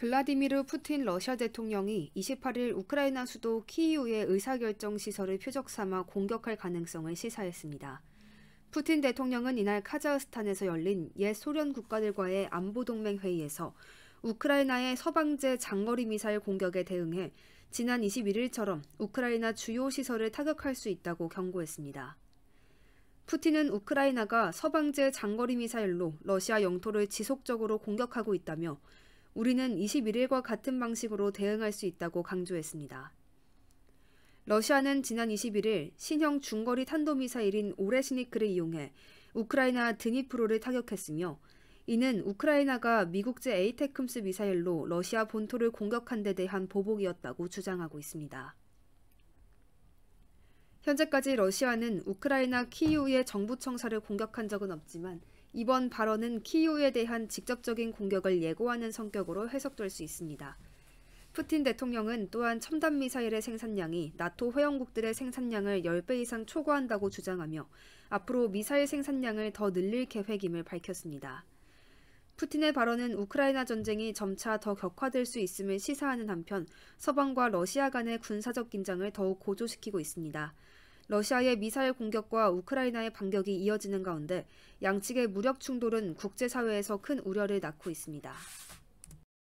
블라디미르 푸틴 러시아 대통령이 28일 우크라이나 수도 키이우의 의사결정 시설을 표적 삼아 공격할 가능성을 시사했습니다. 푸틴 대통령은 이날 카자흐스탄에서 열린 옛 소련 국가들과의 안보동맹 회의에서 우크라이나의 서방제 장거리 미사일 공격에 대응해 지난 21일처럼 우크라이나 주요 시설을 타격할 수 있다고 경고했습니다. 푸틴은 우크라이나가 서방제 장거리 미사일로 러시아 영토를 지속적으로 공격하고 있다며 우리는 21일과 같은 방식으로 대응할 수 있다고 강조했습니다. 러시아는 지난 21일 신형 중거리 탄도미사일인 오레시니크를 이용해 우크라이나 드니프로를 타격했으며 이는 우크라이나가 미국제 에이테크스 미사일로 러시아 본토를 공격한 데 대한 보복이었다고 주장하고 있습니다. 현재까지 러시아는 우크라이나 키이우의 정부 청사를 공격한 적은 없지만 이번 발언은 키이우에 대한 직접적인 공격을 예고하는 성격으로 해석될 수 있습니다. 푸틴 대통령은 또한 첨단 미사일의 생산량이 나토 회원국들의 생산량을 10배 이상 초과한다고 주장하며 앞으로 미사일 생산량을 더 늘릴 계획임을 밝혔습니다. 푸틴의 발언은 우크라이나 전쟁이 점차 더 격화될 수 있음을 시사하는 한편 서방과 러시아 간의 군사적 긴장을 더욱 고조시키고 있습니다. 러시아의 미사일 공격과 우크라이나의 반격이 이어지는 가운데 양측의 무력 충돌은 국제사회에서 큰 우려를 낳고 있습니다.